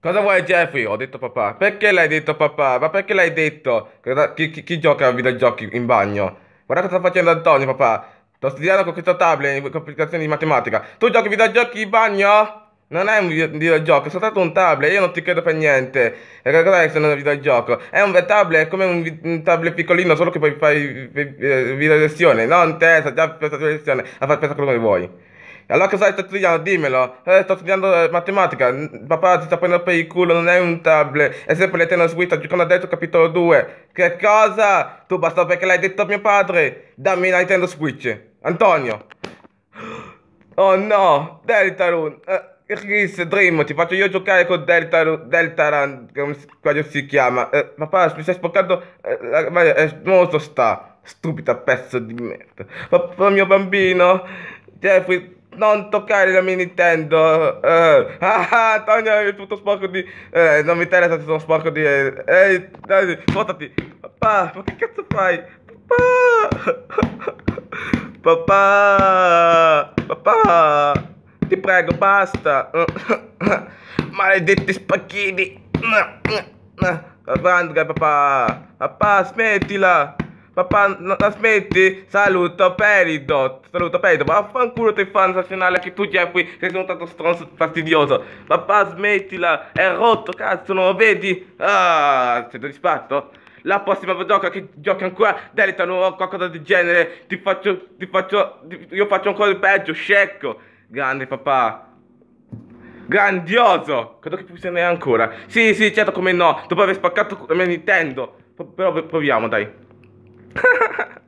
Cosa vuoi Jeffrey? Ho detto papà. Perché l'hai detto papà? Ma perché l'hai detto? Chi, chi, chi gioca a videogiochi in bagno? Guarda cosa sta facendo Antonio papà. Sto studiando con questo tablet complicazioni di matematica. Tu giochi a videogiochi in bagno? Non è un videogioco, è soltanto un tablet, io non ti credo per niente. E cosa è se non è un videogioco? È un tablet, è come un, un tablet piccolino, solo che puoi fare eh, video eh, lezione, non testa, già per lezione, a fare quello che vuoi allora cosa stai studiando? Dimmelo. Eh, sto studiando eh, matematica. Papà ti sta prendendo per il culo, non è un tablet. È sempre l'Eterno Switch, giocando adesso capitolo 2. Che cosa? Tu basta perché l'hai detto a mio padre. Dammi la Nintendo Switch. Antonio. Oh no, Deltarune. Uh, Chris, Dream, ti faccio io giocare con Deltarune, Deltarun, come si, si chiama. Uh, papà, mi stai sporcando... Ma eh, ma è molto sta. Stupida pezzo di merda. Papà, mio bambino. Jeffrey non toccare la mia Nintendo. Eh, ah, ah Antonio è tutto sporco di... Eh, non mi interessa se sono sporco di... Eh, ehi, eh, dai, svuotati. Papà, ma che cazzo fai? Papà! Papà! Papà! Ti prego, basta! Maledetti spacchini! Vandra, papà! Papà, smettila! Papà, la smetti? Saluto Peridot. Saluto Peridot. Vaffanculo te fan nazionale che tu Jeffrey sei stato stronzo fastidioso. Papà, smettila. È rotto, cazzo, non lo vedi? Ah, sei soddisfatto? La prossima gioca che giochi ancora Deletan o qualcosa del genere. Ti faccio, ti faccio, ti, io faccio ancora il peggio, scecco. Grande papà. Grandioso! Credo che funzioni ancora. Sì, sì, certo, come no. Dopo aver spaccato la mia Nintendo. Però proviamo, dai.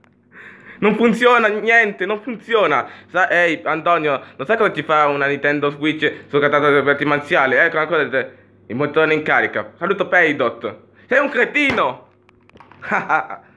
non funziona niente, non funziona. Sa- Ehi, Antonio, non sai cosa ci fa una Nintendo Switch su catata vertimanziale? Ecco ancora te. il motore in carica. Saluto Paydot. Sei un cretino! Ahahah.